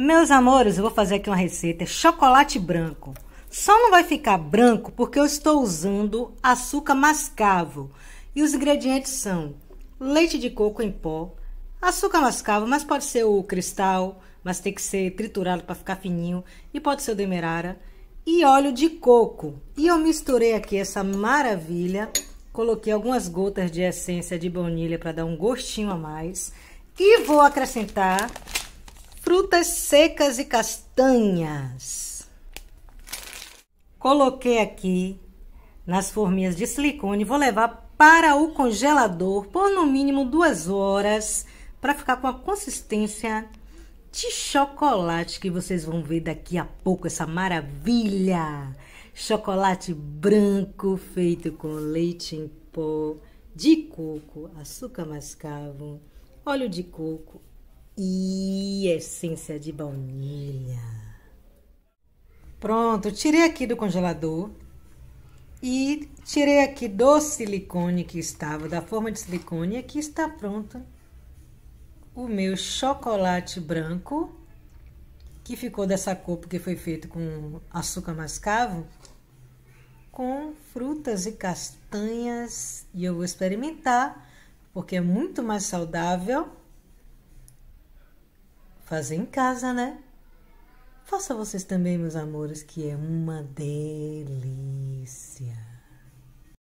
Meus amores, eu vou fazer aqui uma receita, é chocolate branco. Só não vai ficar branco porque eu estou usando açúcar mascavo. E os ingredientes são leite de coco em pó, açúcar mascavo, mas pode ser o cristal, mas tem que ser triturado para ficar fininho, e pode ser o demerara, e óleo de coco. E eu misturei aqui essa maravilha, coloquei algumas gotas de essência de baunilha para dar um gostinho a mais, e vou acrescentar frutas secas e castanhas. Coloquei aqui nas forminhas de silicone, vou levar para o congelador por no mínimo duas horas para ficar com a consistência de chocolate que vocês vão ver daqui a pouco essa maravilha. Chocolate branco feito com leite em pó, de coco, açúcar mascavo, óleo de coco, e essência de baunilha. Pronto, tirei aqui do congelador e tirei aqui do silicone que estava, da forma de silicone, e aqui está pronto o meu chocolate branco, que ficou dessa cor porque foi feito com açúcar mascavo, com frutas e castanhas, e eu vou experimentar, porque é muito mais saudável fazer em casa, né? Faça vocês também, meus amores, que é uma delícia.